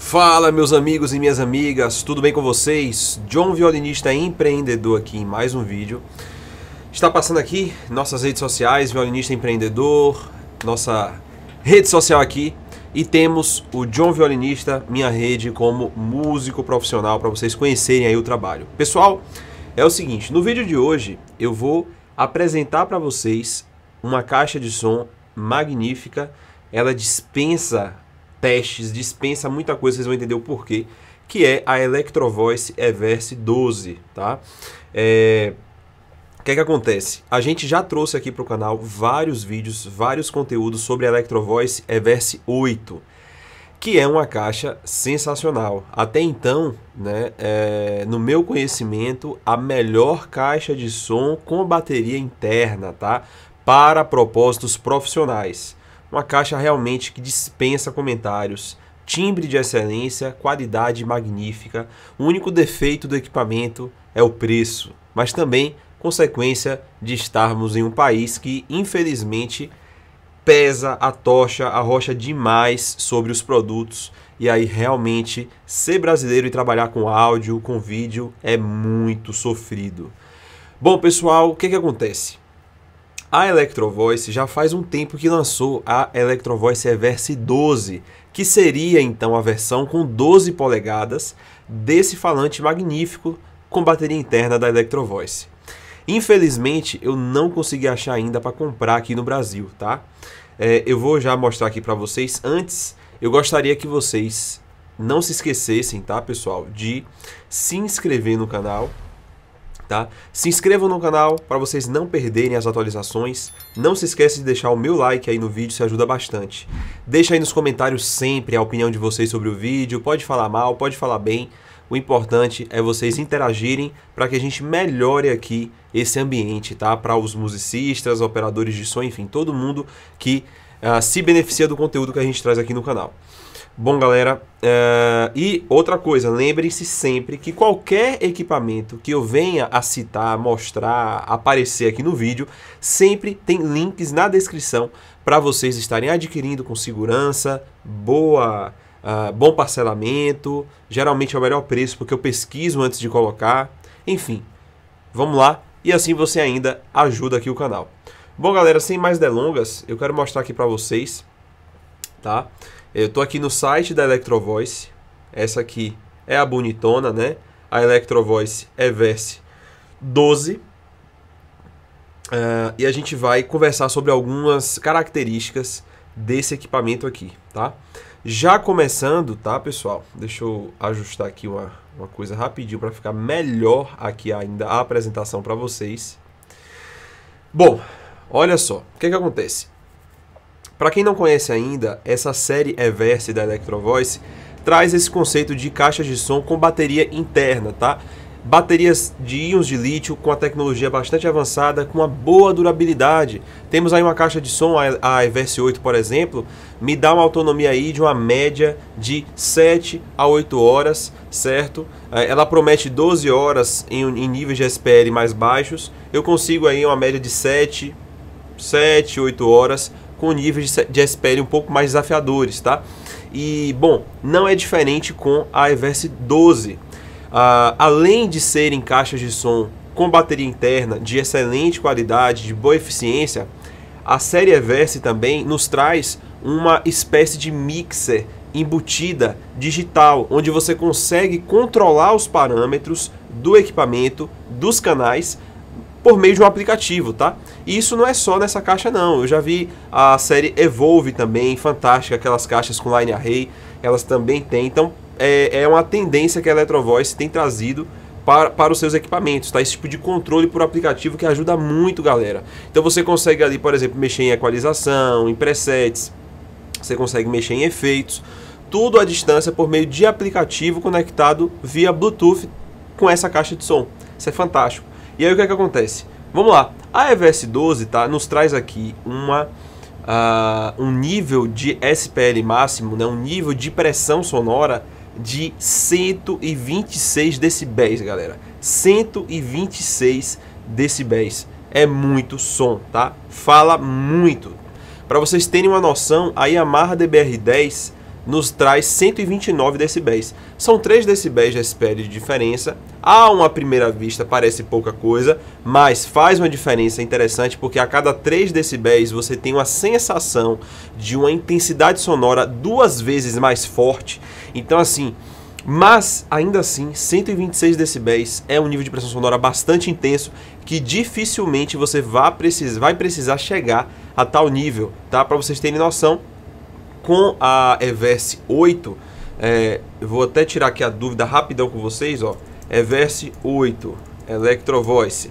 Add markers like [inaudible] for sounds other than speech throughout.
Fala, meus amigos e minhas amigas, tudo bem com vocês? John Violinista Empreendedor aqui em mais um vídeo. Está passando aqui nossas redes sociais, Violinista Empreendedor, nossa rede social aqui. E temos o John Violinista, minha rede como músico profissional, para vocês conhecerem aí o trabalho. Pessoal, é o seguinte, no vídeo de hoje eu vou apresentar para vocês uma caixa de som magnífica. Ela dispensa testes, dispensa muita coisa, vocês vão entender o porquê, que é a Electrovoice Everse 12, tá? É... O que é que acontece? A gente já trouxe aqui para o canal vários vídeos, vários conteúdos sobre a Electrovoice Everse 8, que é uma caixa sensacional. Até então, né, é, no meu conhecimento, a melhor caixa de som com bateria interna, tá? Para propósitos profissionais. Uma caixa realmente que dispensa comentários. Timbre de excelência, qualidade magnífica. O único defeito do equipamento é o preço, mas também consequência de estarmos em um país que, infelizmente, pesa a tocha, a rocha demais sobre os produtos. E aí, realmente, ser brasileiro e trabalhar com áudio, com vídeo, é muito sofrido. Bom, pessoal, o que, que acontece? A Electrovoice já faz um tempo que lançou a Electrovoice Everse 12, que seria então a versão com 12 polegadas desse falante magnífico com bateria interna da Electrovoice. Infelizmente, eu não consegui achar ainda para comprar aqui no Brasil, tá? É, eu vou já mostrar aqui para vocês. Antes, eu gostaria que vocês não se esquecessem, tá, pessoal, de se inscrever no canal, tá? Se inscrevam no canal para vocês não perderem as atualizações. Não se esqueça de deixar o meu like aí no vídeo, isso ajuda bastante. Deixa aí nos comentários sempre a opinião de vocês sobre o vídeo, pode falar mal, pode falar bem. O importante é vocês interagirem para que a gente melhore aqui esse ambiente, tá? Para os musicistas, operadores de som, enfim, todo mundo que uh, se beneficia do conteúdo que a gente traz aqui no canal. Bom, galera, uh, e outra coisa, lembrem-se sempre que qualquer equipamento que eu venha a citar, mostrar, aparecer aqui no vídeo, sempre tem links na descrição para vocês estarem adquirindo com segurança, boa, uh, bom parcelamento, geralmente é o melhor preço porque eu pesquiso antes de colocar, enfim, vamos lá e assim você ainda ajuda aqui o canal. Bom, galera, sem mais delongas, eu quero mostrar aqui para vocês, tá? Eu tô aqui no site da Electrovoice. Essa aqui é a bonitona, né? A Electrovoice Everse 12. Uh, ah, e a gente vai conversar sobre algumas características desse equipamento aqui, tá? Já começando, tá, pessoal? Deixa eu ajustar aqui uma, uma coisa rapidinho para ficar melhor aqui ainda a apresentação para vocês. Bom, olha só, o que que acontece? Para quem não conhece ainda, essa série Everse da Electro Voice traz esse conceito de caixas de som com bateria interna, tá? Baterias de íons de lítio com a tecnologia bastante avançada, com uma boa durabilidade. Temos aí uma caixa de som, a Everse 8, por exemplo, me dá uma autonomia aí de uma média de 7 a 8 horas, certo? É, ela promete 12 horas em, em níveis de SPL mais baixos. Eu consigo aí uma média de 7, 7, 8 horas com níveis de SPL um pouco mais desafiadores, tá? E, bom, não é diferente com a Everse 12. Uh, ah, além de serem caixas de som com bateria interna de excelente qualidade, de boa eficiência, a série Everse também nos traz uma espécie de mixer embutida digital, onde você consegue controlar os parâmetros do equipamento, dos canais por meio de um aplicativo, tá? E isso não é só nessa caixa não, eu já vi a série Evolve também, fantástica, aquelas caixas com line array, elas também têm, então é, é uma tendência que a Voice tem trazido para, para os seus equipamentos, tá? Esse tipo de controle por aplicativo que ajuda muito, galera. Então você consegue ali, por exemplo, mexer em equalização, em presets, você consegue mexer em efeitos, tudo à distância por meio de aplicativo conectado via Bluetooth com essa caixa de som. Isso é fantástico. E aí o que é que acontece? Vamos lá. A EVS 12 tá, nos traz aqui uma, uh, um nível de SPL máximo, né, um nível de pressão sonora de 126 decibéis, galera. 126 decibéis. É muito som, tá? Fala muito. Para vocês terem uma noção, a Yamaha DBR10 nos traz 129 decibéis. São 3 decibéis de SPL de diferença. A uma primeira vista parece pouca coisa, mas faz uma diferença interessante porque a cada 3 decibéis você tem uma sensação de uma intensidade sonora duas vezes mais forte. Então assim, mas ainda assim, 126 decibéis é um nível de pressão sonora bastante intenso que dificilmente você vai precisar, precisar chegar a tal nível, tá? Para vocês terem noção, com a Everse 8, é, vou até tirar aqui a dúvida rapidão com vocês, ó. Everse 8, Electro Voice.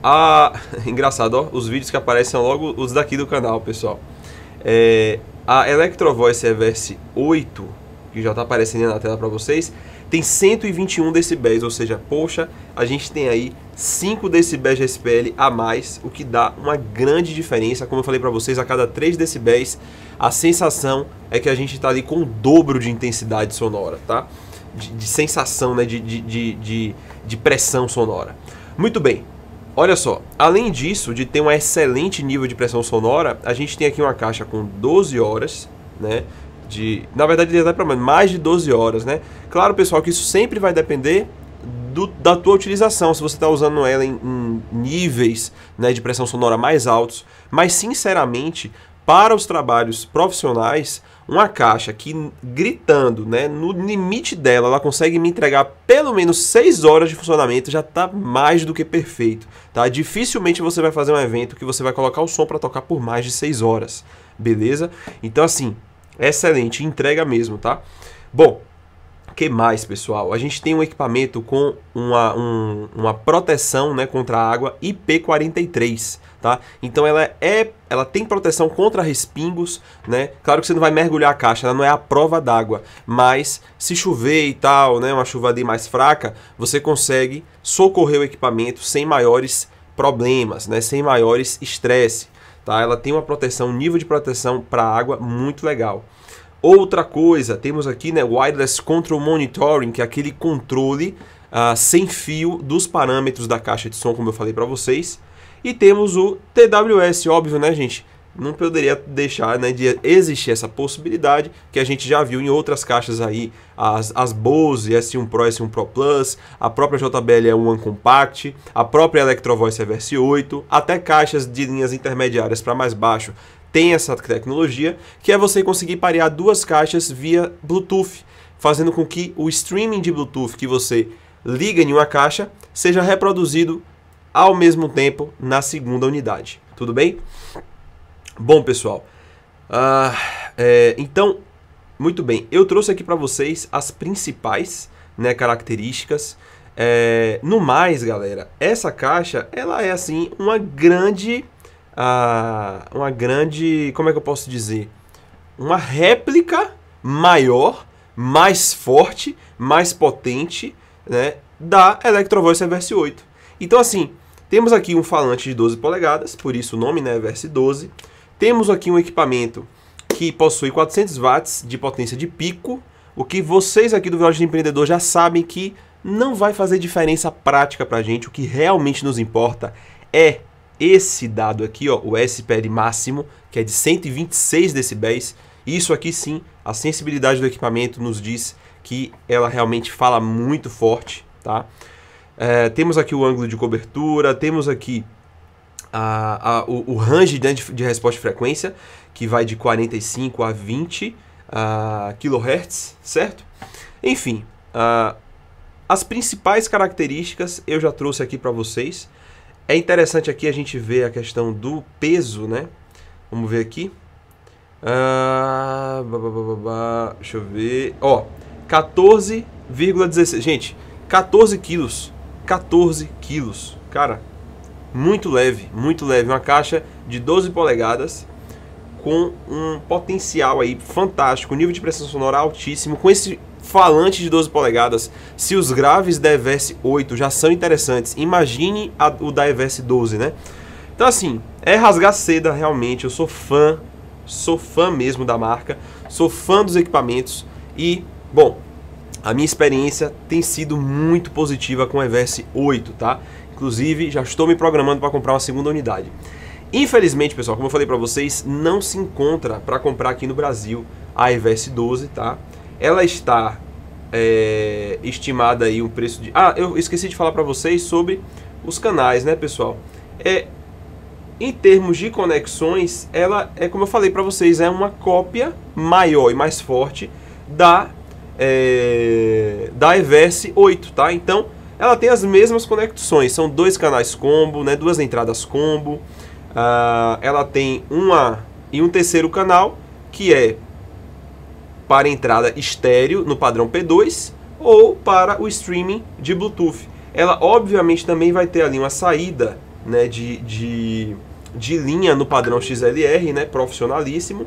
A, [laughs] engraçado, ó, os vídeos que aparecem são logo os daqui do canal, pessoal. É, a Electro Voice Everse 8, que já está aparecendo na tela para vocês, tem 121 decibéis, ou seja, poxa, a gente tem aí 5 decibéis de SPL a mais, o que dá uma grande diferença. Como eu falei para vocês, a cada 3 decibéis, a sensação é que a gente está ali com o dobro de intensidade sonora, tá? De, de sensação, né? De, de, de, de pressão sonora. Muito bem, Olha só, além disso, de ter um excelente nível de pressão sonora, a gente tem aqui uma caixa com 12 horas, né? de na verdade, ele para mais de 12 horas, né? Claro, pessoal, que isso sempre vai depender do, da tua utilização, se você está usando ela em, em níveis né, de pressão sonora mais altos. Mas, sinceramente, para os trabalhos profissionais, uma caixa que gritando, né, no limite dela, ela consegue me entregar pelo menos 6 horas de funcionamento, já está mais do que perfeito, tá? Dificilmente você vai fazer um evento que você vai colocar o som para tocar por mais de 6 horas, beleza? Então assim, Excelente, entrega mesmo, tá? Bom, que mais, pessoal? A gente tem um equipamento com uma, um, uma proteção né, contra a água IP43, tá? Então ela é ela tem proteção contra respingos, né? Claro que você não vai mergulhar a caixa, ela não é a prova d'água, mas se chover e tal, né, uma chuva mais fraca, você consegue socorrer o equipamento sem maiores problemas, né? sem maiores estresse. Tá? Ela tem uma proteção, um nível de proteção para água muito legal. Outra coisa, temos aqui né, Wireless Control Monitoring, que é aquele controle uh, sem fio dos parâmetros da caixa de som, como eu falei para vocês. E temos o TWS, óbvio, né, gente? não poderia deixar né, de existir essa possibilidade que a gente já viu em outras caixas aí, as, as Bose, S1 Pro, S1 Pro Plus, a própria JBL é One Compact, a própria Electrovoice Reverse é 8, até caixas de linhas intermediárias para mais baixo tem essa tecnologia, que é você conseguir parear duas caixas via Bluetooth, fazendo com que o streaming de Bluetooth que você liga em uma caixa seja reproduzido ao mesmo tempo na segunda unidade. Tudo bem? Bom, pessoal, uh, é, então, muito bem, eu trouxe aqui para vocês as principais né, características. É, no mais, galera, essa caixa, ela é assim, uma grande, uh, uma grande, como é que eu posso dizer? Uma réplica maior, mais forte, mais potente, né, da Electro Voice Verse 8. Então, assim, temos aqui um falante de 12 polegadas, por isso o nome, né, Verse 12, temos aqui um equipamento que possui 400 watts de potência de pico, o que vocês aqui do Viagem Empreendedor já sabem que não vai fazer diferença prática para a gente. O que realmente nos importa é esse dado aqui, ó, o SPL máximo, que é de 126 decibéis. Isso aqui sim, a sensibilidade do equipamento nos diz que ela realmente fala muito forte, tá? É, temos aqui o ângulo de cobertura, temos aqui a, a, o, o, range né, de, de resposta de frequência, que vai de 45 a 20 ah, kHz, certo? Enfim, ah, as principais características eu já trouxe aqui para vocês. É interessante aqui a gente ver a questão do peso, né? Vamos ver aqui. bah, bah, bah, deixa eu ver. Ó, 14,16. Gente, 14 quilos. 14 quilos. Cara, muito leve, muito leve, uma caixa de 12 polegadas com um potencial aí fantástico, nível de pressão sonora altíssimo, com esse falante de 12 polegadas, se os graves da EVS 8 já são interessantes, imagine a, o da EVS 12, né? Então assim, é rasgar seda realmente, eu sou fã, sou fã mesmo da marca, sou fã dos equipamentos e, bom, a minha experiência tem sido muito positiva com o EVS 8, tá? Inclusive, já estou me programando para comprar uma segunda unidade. Infelizmente, pessoal, como eu falei para vocês, não se encontra para comprar aqui no Brasil a EVS 12, tá? Ela está é, estimada aí um preço de... Ah, eu esqueci de falar para vocês sobre os canais, né, pessoal? É, em termos de conexões, ela é como eu falei para vocês, é uma cópia maior e mais forte da é, da Everse 8, tá? Então, ela tem as mesmas conexões, são dois canais combo, né, duas entradas combo, uh, ela tem uma e um terceiro canal que é para entrada estéreo no padrão P2 ou para o streaming de Bluetooth. Ela obviamente também vai ter ali uma saída né, de, de, de linha no padrão XLR, né, profissionalíssimo,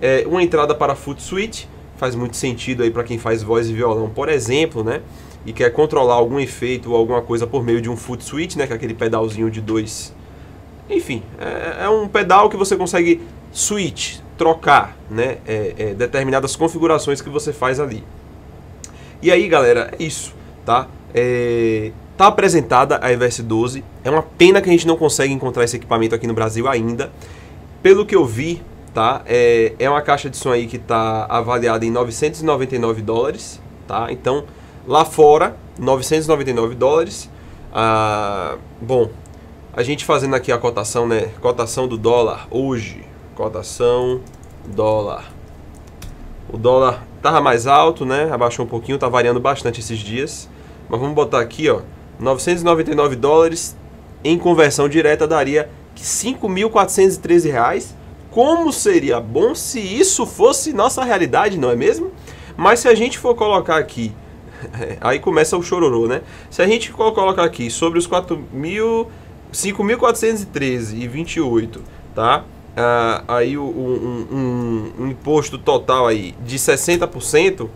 é, uma entrada para foot suite faz muito sentido aí para quem faz voz e violão, por exemplo, né? e quer controlar algum efeito ou alguma coisa por meio de um foot switch, né, que é aquele pedalzinho de dois. Enfim, é, é um pedal que você consegue switch, trocar, né, é, é, determinadas configurações que você faz ali. E aí, galera, é isso, tá? É, tá apresentada a EVS 12. É uma pena que a gente não consegue encontrar esse equipamento aqui no Brasil ainda. Pelo que eu vi, tá? É, é uma caixa de som aí que tá avaliada em 999 dólares, tá? Então Lá fora, 999 dólares. Ah, bom, a gente fazendo aqui a cotação, né? Cotação do dólar hoje. Cotação dólar. O dólar tava mais alto, né? Abaixou um pouquinho, tá variando bastante esses dias. Mas vamos botar aqui, ó. 999 dólares em conversão direta daria 5.413 reais. Como seria bom se isso fosse nossa realidade, não é mesmo? Mas se a gente for colocar aqui [laughs] Aí começa o chororô, né? Se a gente colocar aqui sobre os 5.413 e 28, tá? Ah, aí um, um, um, um, imposto total aí de 60%,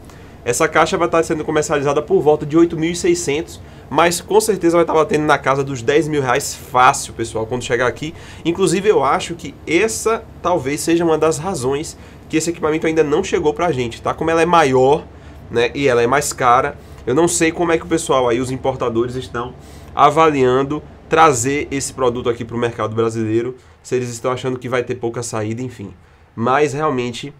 essa caixa vai estar sendo comercializada por volta de 8.600, mas com certeza vai estar batendo na casa dos 10 mil reais fácil, pessoal, quando chegar aqui. Inclusive, eu acho que essa talvez seja uma das razões que esse equipamento ainda não chegou pra gente, tá? Como ela é maior, né? E ela é mais cara. Eu não sei como é que o pessoal aí, os importadores, estão avaliando trazer esse produto aqui para o mercado brasileiro, se eles estão achando que vai ter pouca saída, enfim. Mas realmente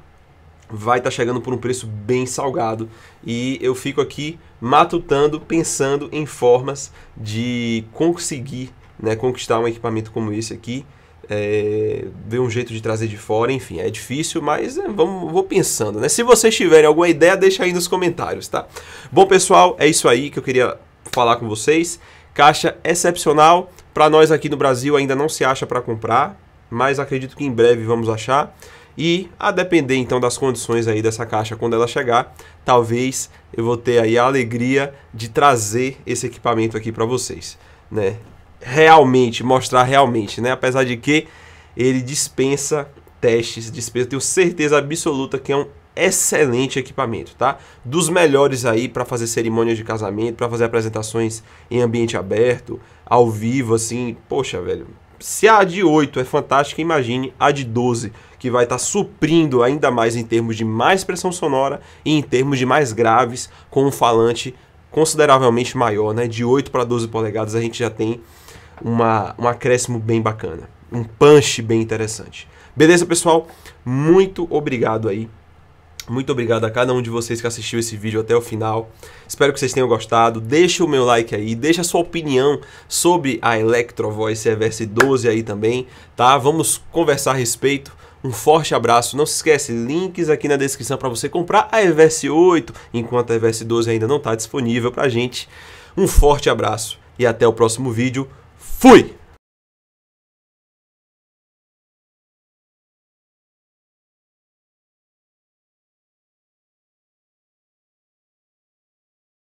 vai estar tá chegando por um preço bem salgado e eu fico aqui matutando, pensando em formas de conseguir né, conquistar um equipamento como esse aqui é, ver um jeito de trazer de fora, enfim, é difícil, mas é, vamos, vou pensando, né? Se vocês tiverem alguma ideia, deixa aí nos comentários, tá? Bom, pessoal, é isso aí que eu queria falar com vocês. Caixa excepcional, para nós aqui no Brasil ainda não se acha para comprar, mas acredito que em breve vamos achar. E a depender então das condições aí dessa caixa quando ela chegar, talvez eu vou ter aí a alegria de trazer esse equipamento aqui para vocês, né? realmente, mostrar realmente, né? Apesar de que ele dispensa testes, dispensa, tenho certeza absoluta que é um excelente equipamento, tá? Dos melhores aí para fazer cerimônias de casamento, para fazer apresentações em ambiente aberto, ao vivo, assim, poxa, velho. Se a de 8 é fantástica, imagine a de 12, que vai estar tá suprindo ainda mais em termos de mais pressão sonora e em termos de mais graves, com um falante consideravelmente maior, né? De 8 para 12 polegadas a gente já tem uma, um acréscimo bem bacana, um punch bem interessante. Beleza, pessoal? Muito obrigado aí. Muito obrigado a cada um de vocês que assistiu esse vídeo até o final. Espero que vocês tenham gostado. Deixa o meu like aí, deixa a sua opinião sobre a Electro Voice EVS 12 aí também, tá? Vamos conversar a respeito. Um forte abraço. Não se esquece, links aqui na descrição para você comprar a EVS 8, enquanto a EVS 12 ainda não está disponível para gente. Um forte abraço e até o próximo vídeo. Fui!